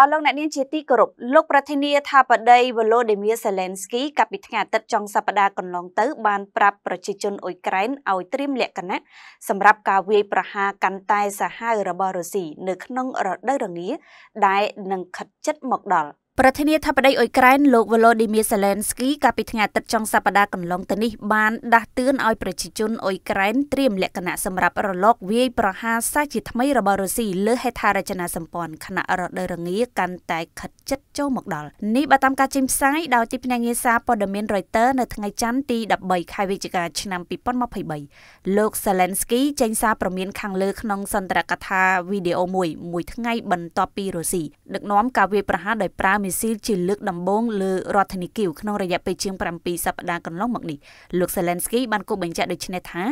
អស់លោកអ្នកនាងជាទីគោរពលោកប្រធានាធិបតីវឡូឌីមៀសេឡែនស្គីកាលពីថ្ងៃអាទិត្យចុងសប្តាហ៍កន្លងទៅ បានប្រាប់ប្រជាជនអ៊ុយក្រែនឲ្យត្រៀមលក្ខណៈសម្រាប់ការវាយប្រហារកាន់តែសាហាវរបស់រុស្ស៊ីនៅក្នុងរដូវរងាដែលនឹងខិតជិតមកដល់។ប្រធានាធិបតីអ៊ុយក្រែនលោក Volodymyr Zelensky កាលពីថ្ងៃអាទិត្យចុងសប្តាហ៍កន្លងទៅនេះបានដាស់តឿនឲ្យប្រជាជនអ៊ុយក្រែនត្រៀមលក្ខណៈសម្រាប់រលកវាយប្រហារសាជាថ្មីរបស់រុស្ស៊ីលើហេដ្ឋារចនាសម្ព័ន្ធខណៈរដូវរងាកាន់តែខិតជិតចូលមកដល់នេះបើតាមការចេញផ្សាយដោយទីភ្នាក់ងារសារព័ត៌មាន Reuters នៅថ្ងៃច័ន្ទទី13ខែវិច្ឆិកាឆ្នាំ2023លោក Zelensky ចេញសារព្រមានខាងលើក្នុងសន្ទរកថាវីដេអូមួយមួយថ្ងៃបន្ទាប់ពីរុស្ស៊ីដឹកនាំការវាយប្រហារដោយប្រើមីស៊ីលជាលើកដំបូងលើរដ្ឋធានីគីវក្នុងរយៈពេលជាង7សប្តាហ៍កន្លងមកនេះលោក Zelensky បានគូបញ្ជាក់ដូចនេះថា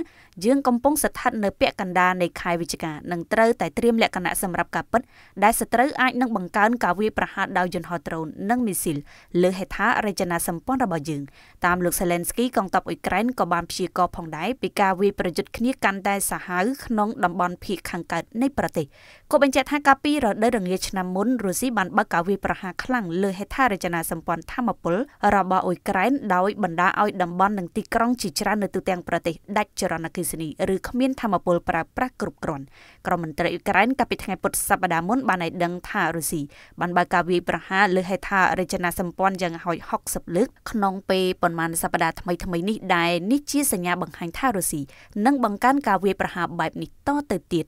យើងកំពុងស្ថិតនៅពាក់កណ្ដាលនៃខែវិច្ឆិកានិងត្រូវតែត្រៀមលក្ខណៈសម្រាប់ការពិតដែលសត្រូវអាចនឹងបង្កើនការវាយប្រហារដោយយន្តហោះដ្រូននិងមីស៊ីលលើហេដ្ឋារចនាសម្ព័ន្ធរបស់យើងតាមលោក Zelensky កងទ័ពអ៊ុយក្រែនក៏បានព្យាករផងដែរពីការវាយប្រយុទ្ធគ្នាកាន់តែសាហាវក្នុងតំបន់ភៀកខាងកើតនៃប្រទេសក៏បញ្ជាក់ថាកាលពីរដូវរងាឆ្នាំមុនរុស្ស៊ីបានបើកការវាយប្រហារខ្លាំងលើហេដ្ឋារចនាសម្ព័ន្ធធម្មពលរបស់អ៊ុយក្រែនដោយបណ្ដាឲ្យតំបន់និងទីក្រុងជាច្រើននៅទូទាំងប្រទេសដាច់ចរន្តអគ្គិសនីឬគ្មានធម្មពលប្រើប្រាស់គ្រប់គ្រាន់ក្រមមន្ត្រីអ៊ុយក្រែនកាលពីថ្ងៃពុធសប្តាហ៍មុនបានឲ្យដឹងថារុស្ស៊ីបានបើកការវាយប្រហារលើហេដ្ឋារចនាសម្ព័ន្ធយ៉ាងហោច60លើកក្នុង ពេលប្រមាណសប្តាហ៍ថ្មីថ្មីនេះដែរនេះជាសញ្ញាបង្ហាញថារុស្ស៊ីនឹងបង្កើនការវាយប្រហារបែបនេះតទៅទៀត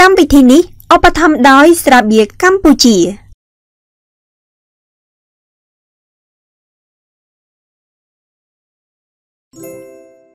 កម្មវិធីនេះឧបត្ថម្ភដោយស្រាបៀរកម្ពុជា